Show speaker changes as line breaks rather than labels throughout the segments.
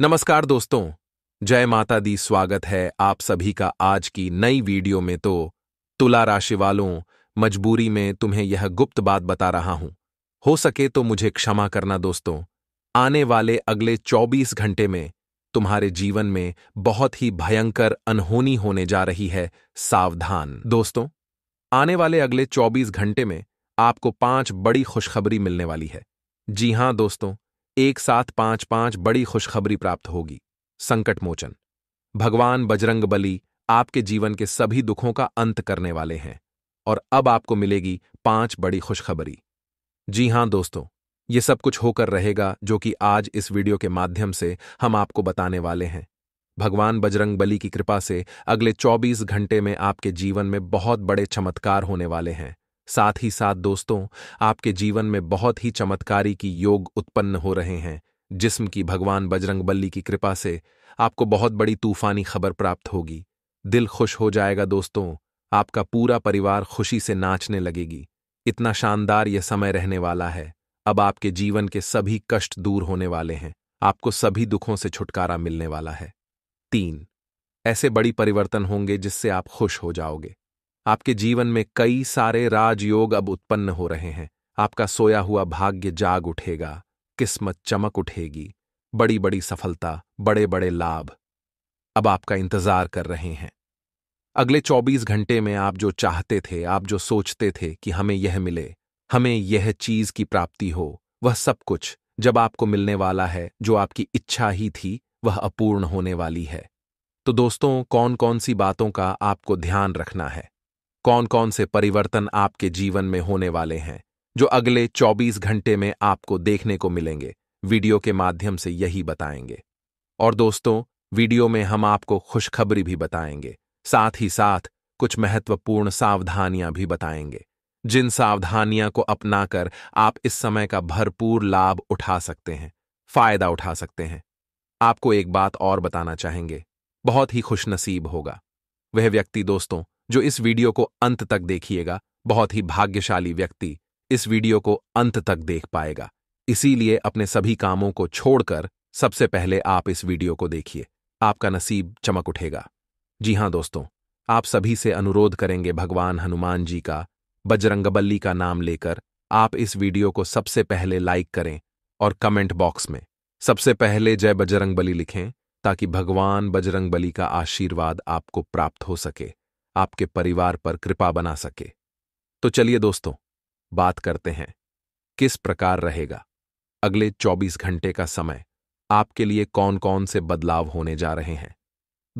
नमस्कार दोस्तों जय माता दी स्वागत है आप सभी का आज की नई वीडियो में तो तुला राशि वालों मजबूरी में तुम्हें यह गुप्त बात बता रहा हूं हो सके तो मुझे क्षमा करना दोस्तों आने वाले अगले 24 घंटे में तुम्हारे जीवन में बहुत ही भयंकर अनहोनी होने जा रही है सावधान दोस्तों आने वाले अगले 24 घंटे में आपको पांच बड़ी खुशखबरी मिलने वाली है जी हां दोस्तों एक साथ पांच पांच बड़ी खुशखबरी प्राप्त होगी संकट मोचन भगवान बजरंग बली आपके जीवन के सभी दुखों का अंत करने वाले हैं और अब आपको मिलेगी पांच बड़ी खुशखबरी जी हां दोस्तों ये सब कुछ होकर रहेगा जो कि आज इस वीडियो के माध्यम से हम आपको बताने वाले हैं भगवान बजरंग बली की कृपा से अगले 24 घंटे में आपके जीवन में बहुत बड़े चमत्कार होने वाले हैं साथ ही साथ दोस्तों आपके जीवन में बहुत ही चमत्कारी की योग उत्पन्न हो रहे हैं जिस्म की भगवान बजरंगबली की कृपा से आपको बहुत बड़ी तूफानी खबर प्राप्त होगी दिल खुश हो जाएगा दोस्तों आपका पूरा परिवार खुशी से नाचने लगेगी इतना शानदार यह समय रहने वाला है अब आपके जीवन के सभी कष्ट दूर होने वाले हैं आपको सभी दुखों से छुटकारा मिलने वाला है तीन ऐसे बड़ी परिवर्तन होंगे जिससे आप खुश हो जाओगे आपके जीवन में कई सारे राजयोग अब उत्पन्न हो रहे हैं आपका सोया हुआ भाग्य जाग उठेगा किस्मत चमक उठेगी बड़ी बड़ी सफलता बड़े बड़े लाभ अब आपका इंतजार कर रहे हैं अगले 24 घंटे में आप जो चाहते थे आप जो सोचते थे कि हमें यह मिले हमें यह चीज की प्राप्ति हो वह सब कुछ जब आपको मिलने वाला है जो आपकी इच्छा ही थी वह अपूर्ण होने वाली है तो दोस्तों कौन कौन सी बातों का आपको ध्यान रखना है कौन कौन से परिवर्तन आपके जीवन में होने वाले हैं जो अगले 24 घंटे में आपको देखने को मिलेंगे वीडियो के माध्यम से यही बताएंगे और दोस्तों वीडियो में हम आपको खुशखबरी भी बताएंगे साथ ही साथ कुछ महत्वपूर्ण सावधानियां भी बताएंगे जिन सावधानियां को अपनाकर आप इस समय का भरपूर लाभ उठा सकते हैं फायदा उठा सकते हैं आपको एक बात और बताना चाहेंगे बहुत ही खुशनसीब होगा वह व्यक्ति दोस्तों जो इस वीडियो को अंत तक देखिएगा बहुत ही भाग्यशाली व्यक्ति इस वीडियो को अंत तक देख पाएगा इसीलिए अपने सभी कामों को छोड़कर सबसे पहले आप इस वीडियो को देखिए आपका नसीब चमक उठेगा जी हाँ दोस्तों आप सभी से अनुरोध करेंगे भगवान हनुमान जी का बजरंगबली का नाम लेकर आप इस वीडियो को सबसे पहले लाइक करें और कमेंट बॉक्स में सबसे पहले जय बजरंगबली लिखें ताकि भगवान बजरंगबली का आशीर्वाद आपको प्राप्त हो सके आपके परिवार पर कृपा बना सके तो चलिए दोस्तों बात करते हैं किस प्रकार रहेगा अगले 24 घंटे का समय आपके लिए कौन कौन से बदलाव होने जा रहे हैं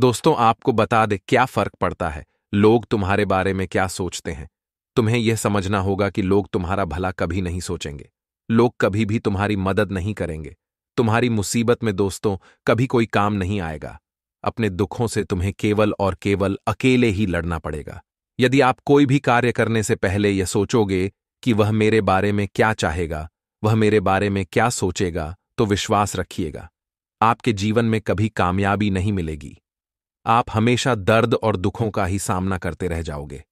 दोस्तों आपको बता दे क्या फर्क पड़ता है लोग तुम्हारे बारे में क्या सोचते हैं तुम्हें यह समझना होगा कि लोग तुम्हारा भला कभी नहीं सोचेंगे लोग कभी भी तुम्हारी मदद नहीं करेंगे तुम्हारी मुसीबत में दोस्तों कभी कोई काम नहीं आएगा अपने दुखों से तुम्हें केवल और केवल अकेले ही लड़ना पड़ेगा यदि आप कोई भी कार्य करने से पहले यह सोचोगे कि वह मेरे बारे में क्या चाहेगा वह मेरे बारे में क्या सोचेगा तो विश्वास रखिएगा आपके जीवन में कभी कामयाबी नहीं मिलेगी आप हमेशा दर्द और दुखों का ही सामना करते रह जाओगे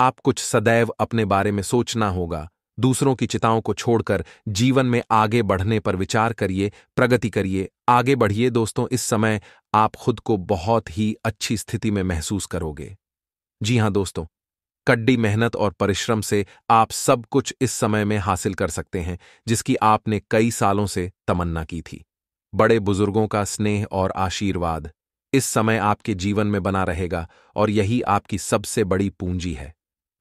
आप कुछ सदैव अपने बारे में सोचना होगा दूसरों की चिताओं को छोड़कर जीवन में आगे बढ़ने पर विचार करिए प्रगति करिए आगे बढ़िए दोस्तों इस समय आप खुद को बहुत ही अच्छी स्थिति में महसूस करोगे जी हां दोस्तों कड्डी मेहनत और परिश्रम से आप सब कुछ इस समय में हासिल कर सकते हैं जिसकी आपने कई सालों से तमन्ना की थी बड़े बुजुर्गों का स्नेह और आशीर्वाद इस समय आपके जीवन में बना रहेगा और यही आपकी सबसे बड़ी पूंजी है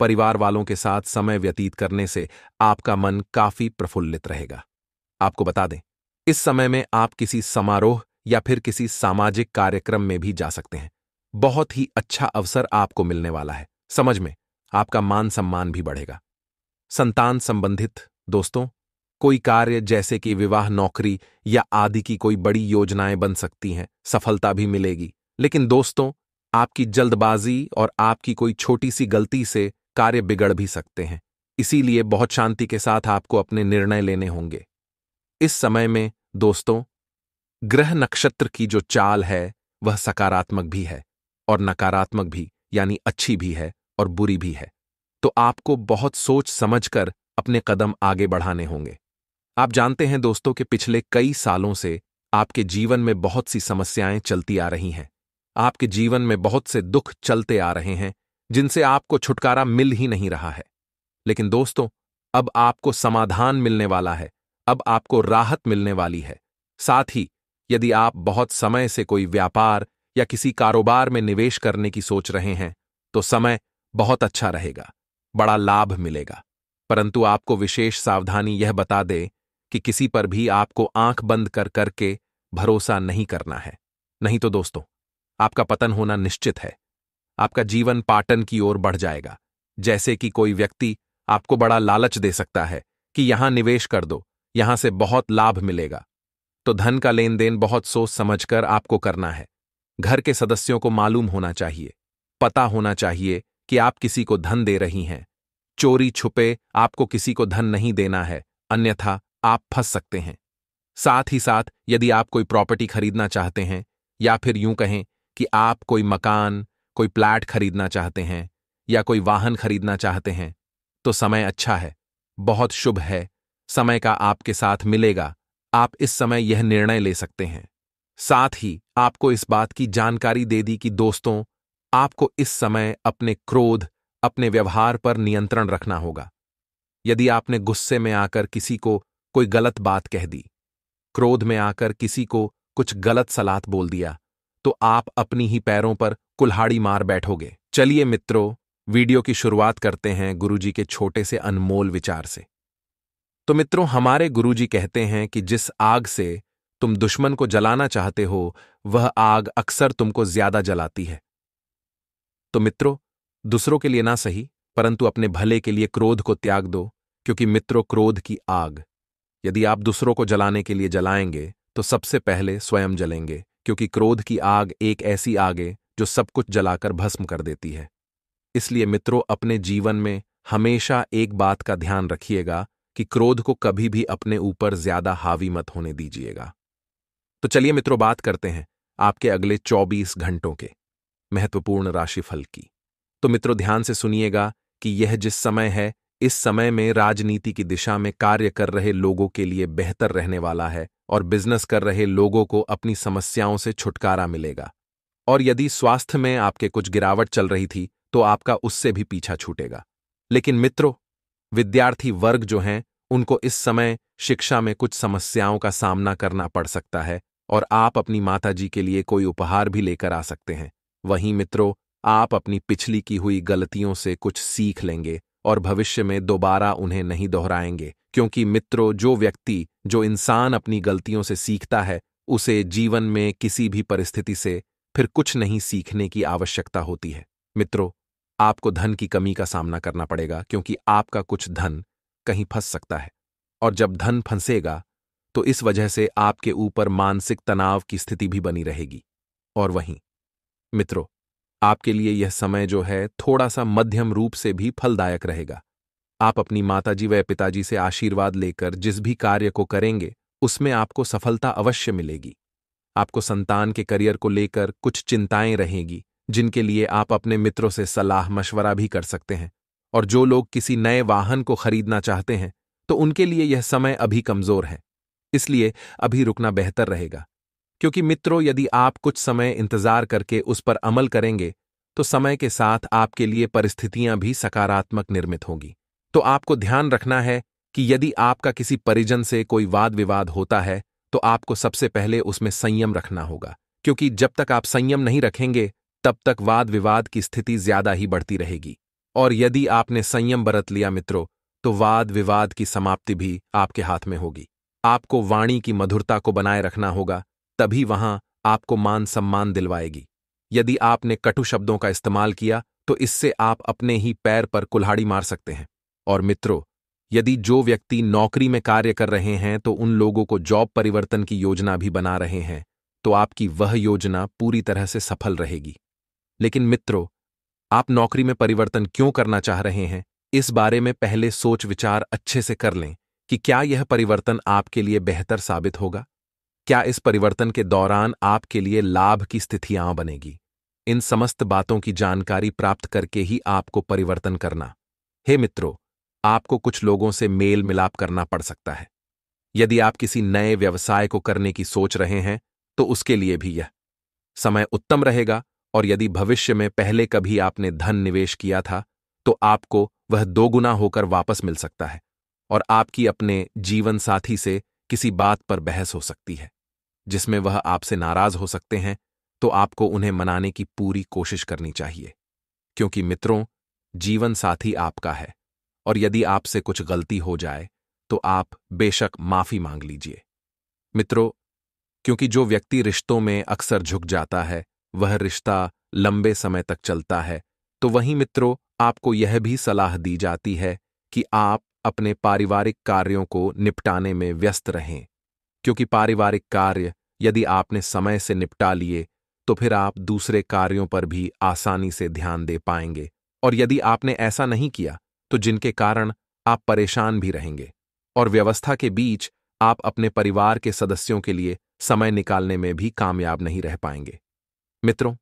परिवार वालों के साथ समय व्यतीत करने से आपका मन काफी प्रफुल्लित रहेगा आपको बता दें इस समय में आप किसी समारोह या फिर किसी सामाजिक कार्यक्रम में भी जा सकते हैं बहुत ही अच्छा अवसर आपको मिलने वाला है समझ में आपका मान सम्मान भी बढ़ेगा संतान संबंधित दोस्तों कोई कार्य जैसे कि विवाह नौकरी या आदि की कोई बड़ी योजनाएं बन सकती हैं सफलता भी मिलेगी लेकिन दोस्तों आपकी जल्दबाजी और आपकी कोई छोटी सी गलती से कार्य बिगड़ भी सकते हैं इसीलिए बहुत शांति के साथ आपको अपने निर्णय लेने होंगे इस समय में दोस्तों ग्रह नक्षत्र की जो चाल है वह सकारात्मक भी है और नकारात्मक भी यानी अच्छी भी है और बुरी भी है तो आपको बहुत सोच समझकर अपने कदम आगे बढ़ाने होंगे आप जानते हैं दोस्तों कि पिछले कई सालों से आपके जीवन में बहुत सी समस्याएं चलती आ रही हैं आपके जीवन में बहुत से दुख चलते आ रहे हैं जिनसे आपको छुटकारा मिल ही नहीं रहा है लेकिन दोस्तों अब आपको समाधान मिलने वाला है अब आपको राहत मिलने वाली है साथ ही यदि आप बहुत समय से कोई व्यापार या किसी कारोबार में निवेश करने की सोच रहे हैं तो समय बहुत अच्छा रहेगा बड़ा लाभ मिलेगा परंतु आपको विशेष सावधानी यह बता दे कि किसी पर भी आपको आंख बंद कर करके भरोसा नहीं करना है नहीं तो दोस्तों आपका पतन होना निश्चित है आपका जीवन पाटन की ओर बढ़ जाएगा जैसे कि कोई व्यक्ति आपको बड़ा लालच दे सकता है कि यहां निवेश कर दो यहां से बहुत लाभ मिलेगा तो धन का लेन देन बहुत सोच समझकर आपको करना है घर के सदस्यों को मालूम होना चाहिए पता होना चाहिए कि आप किसी को धन दे रही हैं चोरी छुपे आपको किसी को धन नहीं देना है अन्यथा आप फंस सकते हैं साथ ही साथ यदि आप कोई प्रॉपर्टी खरीदना चाहते हैं या फिर यूं कहें कि आप कोई मकान कोई प्लाट खरीदना चाहते हैं या कोई वाहन खरीदना चाहते हैं तो समय अच्छा है बहुत शुभ है समय का आपके साथ मिलेगा आप इस समय यह निर्णय ले सकते हैं साथ ही आपको इस बात की जानकारी दे दी कि दोस्तों आपको इस समय अपने क्रोध अपने व्यवहार पर नियंत्रण रखना होगा यदि आपने गुस्से में आकर किसी को कोई गलत बात कह दी क्रोध में आकर किसी को कुछ गलत सलात बोल दिया तो आप अपनी ही पैरों पर कुल्हाड़ी मार बैठोगे चलिए मित्रों वीडियो की शुरुआत करते हैं गुरुजी के छोटे से अनमोल विचार से तो मित्रों हमारे गुरुजी कहते हैं कि जिस आग से तुम दुश्मन को जलाना चाहते हो वह आग अक्सर तुमको ज्यादा जलाती है तो मित्रों दूसरों के लिए ना सही परंतु अपने भले के लिए क्रोध को त्याग दो क्योंकि मित्रों क्रोध की आग यदि आप दूसरों को जलाने के लिए जलाएंगे तो सबसे पहले स्वयं जलेंगे क्योंकि क्रोध की आग एक ऐसी आग है जो सब कुछ जलाकर भस्म कर देती है इसलिए मित्रों अपने जीवन में हमेशा एक बात का ध्यान रखिएगा कि क्रोध को कभी भी अपने ऊपर ज्यादा हावी मत होने दीजिएगा तो चलिए मित्रों बात करते हैं आपके अगले 24 घंटों के महत्वपूर्ण राशिफल की तो मित्रों ध्यान से सुनिएगा कि यह जिस समय है इस समय में राजनीति की दिशा में कार्य कर रहे लोगों के लिए बेहतर रहने वाला है और बिजनेस कर रहे लोगों को अपनी समस्याओं से छुटकारा मिलेगा और यदि स्वास्थ्य में आपके कुछ गिरावट चल रही थी तो आपका उससे भी पीछा छूटेगा लेकिन मित्रों विद्यार्थी वर्ग जो हैं उनको इस समय शिक्षा में कुछ समस्याओं का सामना करना पड़ सकता है और आप अपनी माताजी के लिए कोई उपहार भी लेकर आ सकते हैं वहीं मित्रों आप अपनी पिछली की हुई गलतियों से कुछ सीख लेंगे और भविष्य में दोबारा उन्हें नहीं दोहराएंगे क्योंकि मित्रों जो व्यक्ति जो इंसान अपनी गलतियों से सीखता है उसे जीवन में किसी भी परिस्थिति से फिर कुछ नहीं सीखने की आवश्यकता होती है मित्रों आपको धन की कमी का सामना करना पड़ेगा क्योंकि आपका कुछ धन कहीं फंस सकता है और जब धन फंसेगा तो इस वजह से आपके ऊपर मानसिक तनाव की स्थिति भी बनी रहेगी और वहीं मित्रों आपके लिए यह समय जो है थोड़ा सा मध्यम रूप से भी फलदायक रहेगा आप अपनी माताजी व पिताजी से आशीर्वाद लेकर जिस भी कार्य को करेंगे उसमें आपको सफलता अवश्य मिलेगी आपको संतान के करियर को लेकर कुछ चिंताएं रहेंगी जिनके लिए आप अपने मित्रों से सलाह मशवरा भी कर सकते हैं और जो लोग किसी नए वाहन को खरीदना चाहते हैं तो उनके लिए यह समय अभी कमजोर है इसलिए अभी रुकना बेहतर रहेगा क्योंकि मित्रों यदि आप कुछ समय इंतजार करके उस पर अमल करेंगे तो समय के साथ आपके लिए परिस्थितियां भी सकारात्मक निर्मित होंगी तो आपको ध्यान रखना है कि यदि आपका किसी परिजन से कोई वाद विवाद होता है तो आपको सबसे पहले उसमें संयम रखना होगा क्योंकि जब तक आप संयम नहीं रखेंगे तब तक वाद विवाद की स्थिति ज्यादा ही बढ़ती रहेगी और यदि आपने संयम बरत लिया मित्रों तो वाद विवाद की समाप्ति भी आपके हाथ में होगी आपको वाणी की मधुरता को बनाए रखना होगा तभी वहां आपको मान सम्मान दिलवाएगी यदि आपने कटु शब्दों का इस्तेमाल किया तो इससे आप अपने ही पैर पर कुल्हाड़ी मार सकते हैं और मित्रों यदि जो व्यक्ति नौकरी में कार्य कर रहे हैं तो उन लोगों को जॉब परिवर्तन की योजना भी बना रहे हैं तो आपकी वह योजना पूरी तरह से सफल रहेगी लेकिन मित्रों आप नौकरी में परिवर्तन क्यों करना चाह रहे हैं इस बारे में पहले सोच विचार अच्छे से कर लें कि क्या यह परिवर्तन आपके लिए बेहतर साबित होगा क्या इस परिवर्तन के दौरान आपके लिए लाभ की स्थितियां बनेगी इन समस्त बातों की जानकारी प्राप्त करके ही आपको परिवर्तन करना हे मित्रों आपको कुछ लोगों से मेल मिलाप करना पड़ सकता है यदि आप किसी नए व्यवसाय को करने की सोच रहे हैं तो उसके लिए भी यह समय उत्तम रहेगा और यदि भविष्य में पहले कभी आपने धन निवेश किया था तो आपको वह दोगुना होकर वापस मिल सकता है और आपकी अपने जीवन साथी से किसी बात पर बहस हो सकती है जिसमें वह आपसे नाराज हो सकते हैं तो आपको उन्हें मनाने की पूरी कोशिश करनी चाहिए क्योंकि मित्रों जीवन साथी आपका है और यदि आपसे कुछ गलती हो जाए तो आप बेशक माफी मांग लीजिए मित्रों क्योंकि जो व्यक्ति रिश्तों में अक्सर झुक जाता है वह रिश्ता लंबे समय तक चलता है तो वहीं मित्रों आपको यह भी सलाह दी जाती है कि आप अपने पारिवारिक कार्यों को निपटाने में व्यस्त रहें क्योंकि पारिवारिक कार्य यदि आपने समय से निपटा लिए तो फिर आप दूसरे कार्यों पर भी आसानी से ध्यान दे पाएंगे और यदि आपने ऐसा नहीं किया तो जिनके कारण आप परेशान भी रहेंगे और व्यवस्था के बीच आप अपने परिवार के सदस्यों के लिए समय निकालने में भी कामयाब नहीं रह पाएंगे मित्रों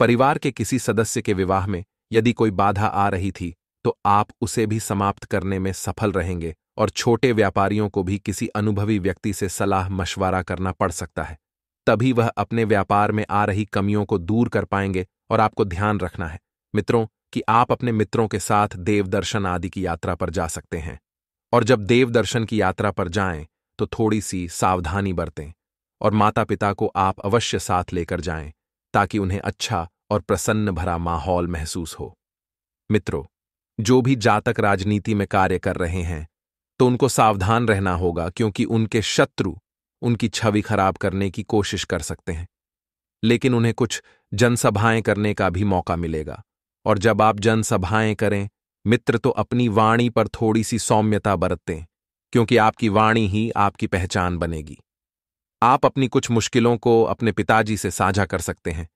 परिवार के किसी सदस्य के विवाह में यदि कोई बाधा आ रही थी तो आप उसे भी समाप्त करने में सफल रहेंगे और छोटे व्यापारियों को भी किसी अनुभवी व्यक्ति से सलाह मशवरा करना पड़ सकता है तभी वह अपने व्यापार में आ रही कमियों को दूर कर पाएंगे और आपको ध्यान रखना है मित्रों कि आप अपने मित्रों के साथ देव दर्शन आदि की यात्रा पर जा सकते हैं और जब देव दर्शन की यात्रा पर जाएं तो थोड़ी सी सावधानी बरतें और माता पिता को आप अवश्य साथ लेकर जाएं ताकि उन्हें अच्छा और प्रसन्न भरा माहौल महसूस हो मित्रों जो भी जातक राजनीति में कार्य कर रहे हैं तो उनको सावधान रहना होगा क्योंकि उनके शत्रु उनकी छवि खराब करने की कोशिश कर सकते हैं लेकिन उन्हें कुछ जनसभाएं करने का भी मौका मिलेगा और जब आप जनसभाएं करें मित्र तो अपनी वाणी पर थोड़ी सी सौम्यता बरतें क्योंकि आपकी वाणी ही आपकी पहचान बनेगी आप अपनी कुछ मुश्किलों को अपने पिताजी से साझा कर सकते हैं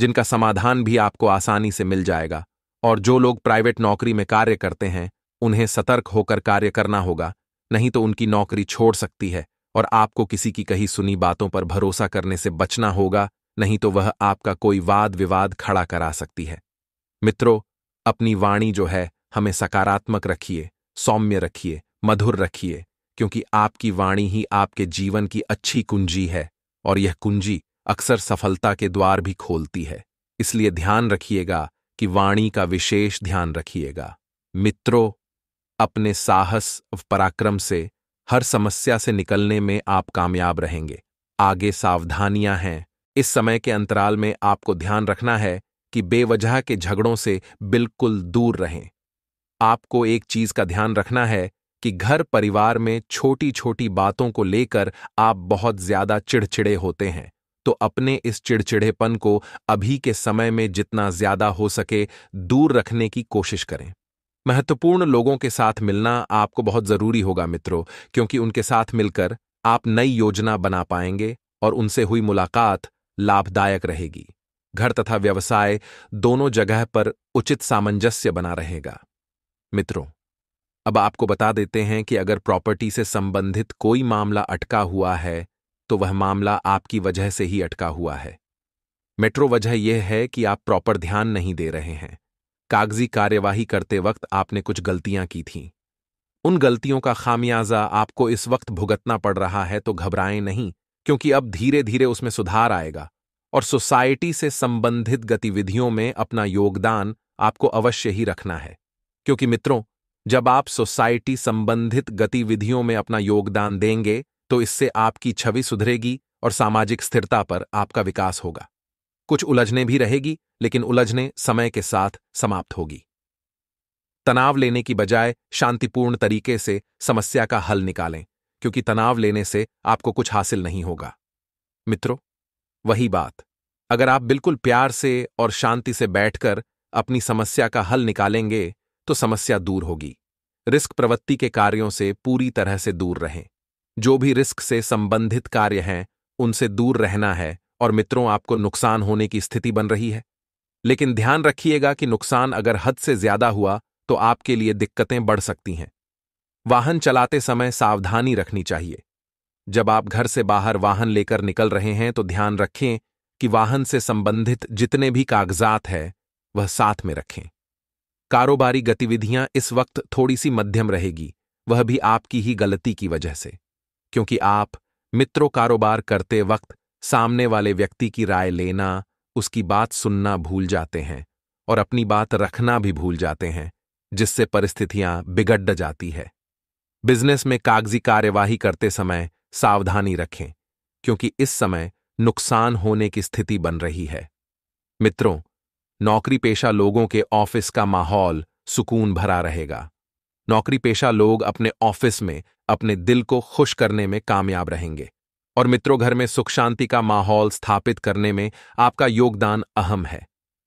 जिनका समाधान भी आपको आसानी से मिल जाएगा और जो लोग प्राइवेट नौकरी में कार्य करते हैं उन्हें सतर्क होकर कार्य करना होगा नहीं तो उनकी नौकरी छोड़ सकती है और आपको किसी की कही सुनी बातों पर भरोसा करने से बचना होगा नहीं तो वह आपका कोई वाद विवाद खड़ा करा सकती है मित्रों अपनी वाणी जो है हमें सकारात्मक रखिए सौम्य रखिए मधुर रखिए क्योंकि आपकी वाणी ही आपके जीवन की अच्छी कुंजी है और यह कुंजी अक्सर सफलता के द्वार भी खोलती है इसलिए ध्यान रखिएगा कि वाणी का विशेष ध्यान रखिएगा मित्रों अपने साहस पराक्रम से हर समस्या से निकलने में आप कामयाब रहेंगे आगे सावधानियां हैं इस समय के अंतराल में आपको ध्यान रखना है कि बेवजह के झगड़ों से बिल्कुल दूर रहें आपको एक चीज का ध्यान रखना है कि घर परिवार में छोटी छोटी बातों को लेकर आप बहुत ज्यादा चिड़चिड़े होते हैं तो अपने इस चिड़चिड़ेपन को अभी के समय में जितना ज्यादा हो सके दूर रखने की कोशिश करें महत्वपूर्ण लोगों के साथ मिलना आपको बहुत जरूरी होगा मित्रों क्योंकि उनके साथ मिलकर आप नई योजना बना पाएंगे और उनसे हुई मुलाकात लाभदायक रहेगी घर तथा व्यवसाय दोनों जगह पर उचित सामंजस्य बना रहेगा मित्रों अब आपको बता देते हैं कि अगर प्रॉपर्टी से संबंधित कोई मामला अटका हुआ है तो वह मामला आपकी वजह से ही अटका हुआ है मेट्रो वजह यह है कि आप प्रॉपर ध्यान नहीं दे रहे हैं कागजी कार्यवाही करते वक्त आपने कुछ गलतियां की थीं उन गलतियों का खामियाजा आपको इस वक्त भुगतना पड़ रहा है तो घबराएं नहीं क्योंकि अब धीरे धीरे उसमें सुधार आएगा और सोसाइटी से संबंधित गतिविधियों में अपना योगदान आपको अवश्य ही रखना है क्योंकि मित्रों जब आप सोसाइटी संबंधित गतिविधियों में अपना योगदान देंगे तो इससे आपकी छवि सुधरेगी और सामाजिक स्थिरता पर आपका विकास होगा कुछ उलझने भी रहेगी लेकिन उलझने समय के साथ समाप्त होगी तनाव लेने की बजाय शांतिपूर्ण तरीके से समस्या का हल निकालें क्योंकि तनाव लेने से आपको कुछ हासिल नहीं होगा मित्रों वही बात अगर आप बिल्कुल प्यार से और शांति से बैठकर अपनी समस्या का हल निकालेंगे तो समस्या दूर होगी रिस्क प्रवृत्ति के कार्यों से पूरी तरह से दूर रहें जो भी रिस्क से संबंधित कार्य हैं उनसे दूर रहना है और मित्रों आपको नुकसान होने की स्थिति बन रही है लेकिन ध्यान रखिएगा कि नुकसान अगर हद से ज्यादा हुआ तो आपके लिए दिक्कतें बढ़ सकती हैं वाहन चलाते समय सावधानी रखनी चाहिए जब आप घर से बाहर वाहन लेकर निकल रहे हैं तो ध्यान रखें कि वाहन से संबंधित जितने भी कागजात है वह साथ में रखें कारोबारी गतिविधियां इस वक्त थोड़ी सी मध्यम रहेगी वह भी आपकी ही गलती की वजह से क्योंकि आप मित्रों कारोबार करते वक्त सामने वाले व्यक्ति की राय लेना उसकी बात सुनना भूल जाते हैं और अपनी बात रखना भी भूल जाते हैं जिससे परिस्थितियां बिगड़ जाती है बिजनेस में कागजी कार्यवाही करते समय सावधानी रखें क्योंकि इस समय नुकसान होने की स्थिति बन रही है मित्रों नौकरी पेशा लोगों के ऑफिस का माहौल सुकून भरा रहेगा नौकरी पेशा लोग अपने ऑफिस में अपने दिल को खुश करने में कामयाब रहेंगे और मित्रों घर में सुख शांति का माहौल स्थापित करने में आपका योगदान अहम है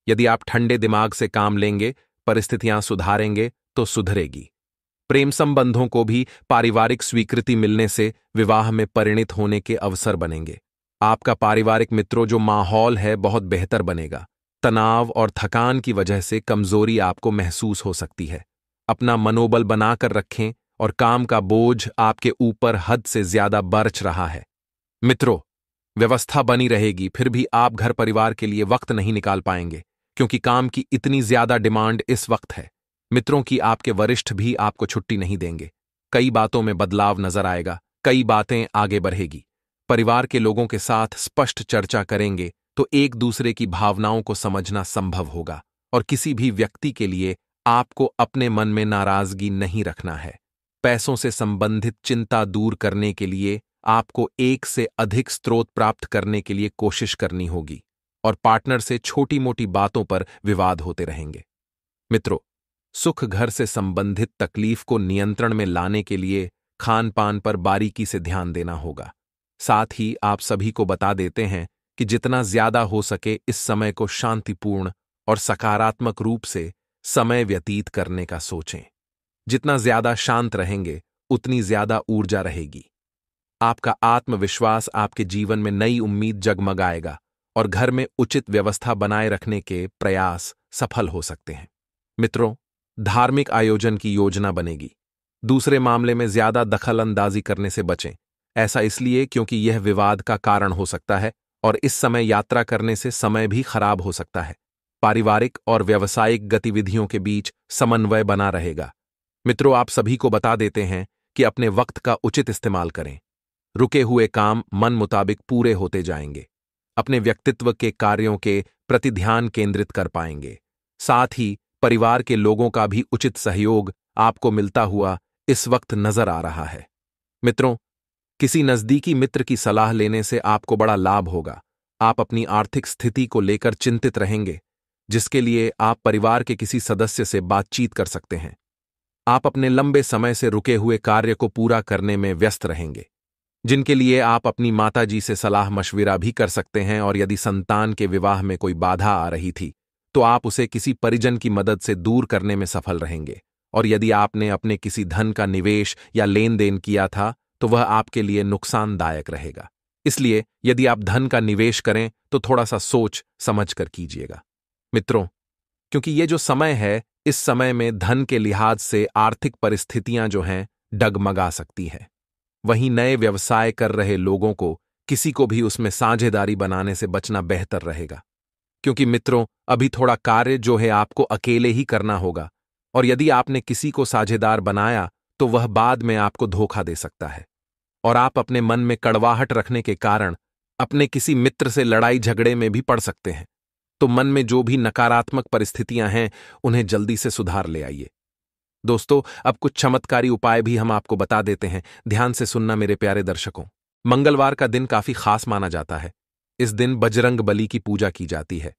यदि आप ठंडे दिमाग से काम लेंगे परिस्थितियां सुधारेंगे तो सुधरेगी प्रेम संबंधों को भी पारिवारिक स्वीकृति मिलने से विवाह में परिणित होने के अवसर बनेंगे आपका पारिवारिक मित्रों जो माहौल है बहुत बेहतर बनेगा तनाव और थकान की वजह से कमजोरी आपको महसूस हो सकती है अपना मनोबल बनाकर रखें और काम का बोझ आपके ऊपर हद से ज्यादा बरच रहा है मित्रों व्यवस्था बनी रहेगी फिर भी आप घर परिवार के लिए वक्त नहीं निकाल पाएंगे क्योंकि काम की इतनी ज्यादा डिमांड इस वक्त है मित्रों की आपके वरिष्ठ भी आपको छुट्टी नहीं देंगे कई बातों में बदलाव नजर आएगा कई बातें आगे बढ़ेगी परिवार के लोगों के साथ स्पष्ट चर्चा करेंगे तो एक दूसरे की भावनाओं को समझना संभव होगा और किसी भी व्यक्ति के लिए आपको अपने मन में नाराजगी नहीं रखना है पैसों से संबंधित चिंता दूर करने के लिए आपको एक से अधिक स्रोत प्राप्त करने के लिए कोशिश करनी होगी और पार्टनर से छोटी मोटी बातों पर विवाद होते रहेंगे मित्रों सुख घर से संबंधित तकलीफ को नियंत्रण में लाने के लिए खान पान पर बारीकी से ध्यान देना होगा साथ ही आप सभी को बता देते हैं कि जितना ज्यादा हो सके इस समय को शांतिपूर्ण और सकारात्मक रूप से समय व्यतीत करने का सोचें जितना ज्यादा शांत रहेंगे उतनी ज्यादा ऊर्जा रहेगी आपका आत्मविश्वास आपके जीवन में नई उम्मीद जगमगाएगा और घर में उचित व्यवस्था बनाए रखने के प्रयास सफल हो सकते हैं मित्रों धार्मिक आयोजन की योजना बनेगी दूसरे मामले में ज्यादा दखल अंदाजी करने से बचें ऐसा इसलिए क्योंकि यह विवाद का कारण हो सकता है और इस समय यात्रा करने से समय भी खराब हो सकता है पारिवारिक और व्यावसायिक गतिविधियों के बीच समन्वय बना रहेगा मित्रों आप सभी को बता देते हैं कि अपने वक्त का उचित इस्तेमाल करें रुके हुए काम मन मुताबिक पूरे होते जाएंगे अपने व्यक्तित्व के कार्यों के प्रति ध्यान केंद्रित कर पाएंगे साथ ही परिवार के लोगों का भी उचित सहयोग आपको मिलता हुआ इस वक्त नजर आ रहा है मित्रों किसी नजदीकी मित्र की सलाह लेने से आपको बड़ा लाभ होगा आप अपनी आर्थिक स्थिति को लेकर चिंतित रहेंगे जिसके लिए आप परिवार के किसी सदस्य से बातचीत कर सकते हैं आप अपने लंबे समय से रुके हुए कार्य को पूरा करने में व्यस्त रहेंगे जिनके लिए आप अपनी माताजी से सलाह मशविरा भी कर सकते हैं और यदि संतान के विवाह में कोई बाधा आ रही थी तो आप उसे किसी परिजन की मदद से दूर करने में सफल रहेंगे और यदि आपने अपने किसी धन का निवेश या लेन देन किया था तो वह आपके लिए नुकसानदायक रहेगा इसलिए यदि आप धन का निवेश करें तो थोड़ा सा सोच समझ कर कीजिएगा मित्रों क्योंकि ये जो समय है इस समय में धन के लिहाज से आर्थिक परिस्थितियां जो हैं डगमगा सकती हैं वहीं नए व्यवसाय कर रहे लोगों को किसी को भी उसमें साझेदारी बनाने से बचना बेहतर रहेगा क्योंकि मित्रों अभी थोड़ा कार्य जो है आपको अकेले ही करना होगा और यदि आपने किसी को साझेदार बनाया तो वह बाद में आपको धोखा दे सकता है और आप अपने मन में कड़वाहट रखने के कारण अपने किसी मित्र से लड़ाई झगड़े में भी पड़ सकते हैं तो मन में जो भी नकारात्मक परिस्थितियां हैं उन्हें जल्दी से सुधार ले आइए दोस्तों अब कुछ चमत्कारी उपाय भी हम आपको बता देते हैं ध्यान से सुनना मेरे प्यारे दर्शकों मंगलवार का दिन काफी खास माना जाता है इस दिन बजरंग बली की पूजा की जाती है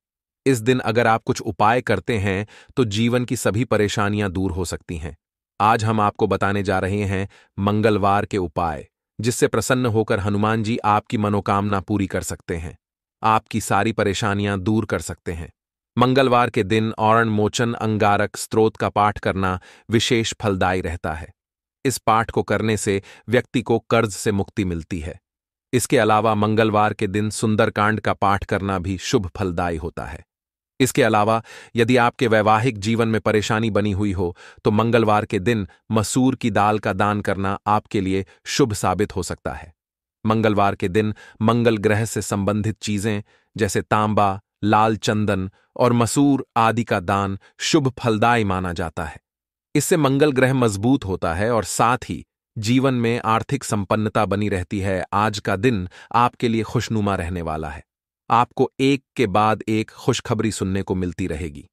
इस दिन अगर आप कुछ उपाय करते हैं तो जीवन की सभी परेशानियां दूर हो सकती हैं आज हम आपको बताने जा रहे हैं मंगलवार के उपाय जिससे प्रसन्न होकर हनुमान जी आपकी मनोकामना पूरी कर सकते हैं आपकी सारी परेशानियां दूर कर सकते हैं मंगलवार के दिन औरण मोचन अंगारक स्त्रोत का पाठ करना विशेष फलदायी रहता है इस पाठ को करने से व्यक्ति को कर्ज से मुक्ति मिलती है इसके अलावा मंगलवार के दिन सुंदरकांड का पाठ करना भी शुभ फलदायी होता है इसके अलावा यदि आपके वैवाहिक जीवन में परेशानी बनी हुई हो तो मंगलवार के दिन मसूर की दाल का दान करना आपके लिए शुभ साबित हो सकता है मंगलवार के दिन मंगल ग्रह से संबंधित चीजें जैसे तांबा लाल चंदन और मसूर आदि का दान शुभ फलदायी माना जाता है इससे मंगल ग्रह मजबूत होता है और साथ ही जीवन में आर्थिक संपन्नता बनी रहती है आज का दिन आपके लिए खुशनुमा रहने वाला है आपको एक के बाद एक खुशखबरी सुनने को मिलती रहेगी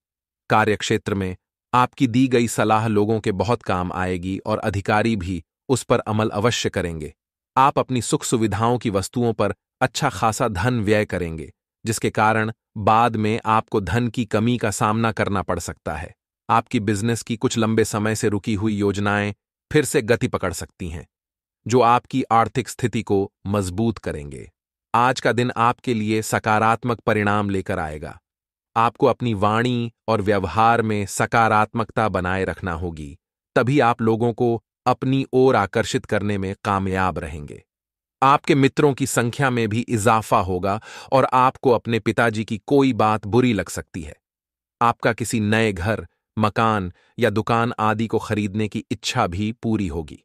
कार्यक्षेत्र में आपकी दी गई सलाह लोगों के बहुत काम आएगी और अधिकारी भी उस पर अमल अवश्य करेंगे आप अपनी सुख सुविधाओं की वस्तुओं पर अच्छा खासा धन व्यय करेंगे जिसके कारण बाद में आपको धन की कमी का सामना करना पड़ सकता है आपकी बिजनेस की कुछ लंबे समय से रुकी हुई योजनाएं फिर से गति पकड़ सकती हैं जो आपकी आर्थिक स्थिति को मजबूत करेंगे आज का दिन आपके लिए सकारात्मक परिणाम लेकर आएगा आपको अपनी वाणी और व्यवहार में सकारात्मकता बनाए रखना होगी तभी आप लोगों को अपनी ओर आकर्षित करने में कामयाब रहेंगे आपके मित्रों की संख्या में भी इजाफा होगा और आपको अपने पिताजी की कोई बात बुरी लग सकती है आपका किसी नए घर मकान या दुकान आदि को खरीदने की इच्छा भी पूरी होगी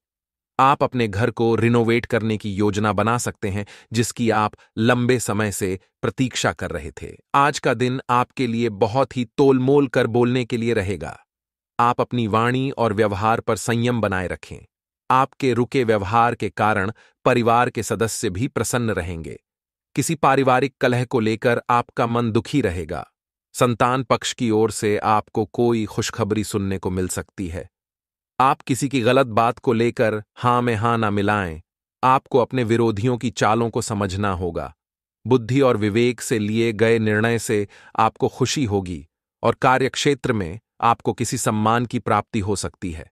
आप अपने घर को रिनोवेट करने की योजना बना सकते हैं जिसकी आप लंबे समय से प्रतीक्षा कर रहे थे आज का दिन आपके लिए बहुत ही तोलमोल कर बोलने के लिए रहेगा आप अपनी वाणी और व्यवहार पर संयम बनाए रखें आपके रुके व्यवहार के कारण परिवार के सदस्य भी प्रसन्न रहेंगे किसी पारिवारिक कलह को लेकर आपका मन दुखी रहेगा संतान पक्ष की ओर से आपको कोई खुशखबरी सुनने को मिल सकती है आप किसी की गलत बात को लेकर हां में हां ना मिलाएं आपको अपने विरोधियों की चालों को समझना होगा बुद्धि और विवेक से लिए गए निर्णय से आपको खुशी होगी और कार्यक्षेत्र में आपको किसी सम्मान की प्राप्ति हो सकती है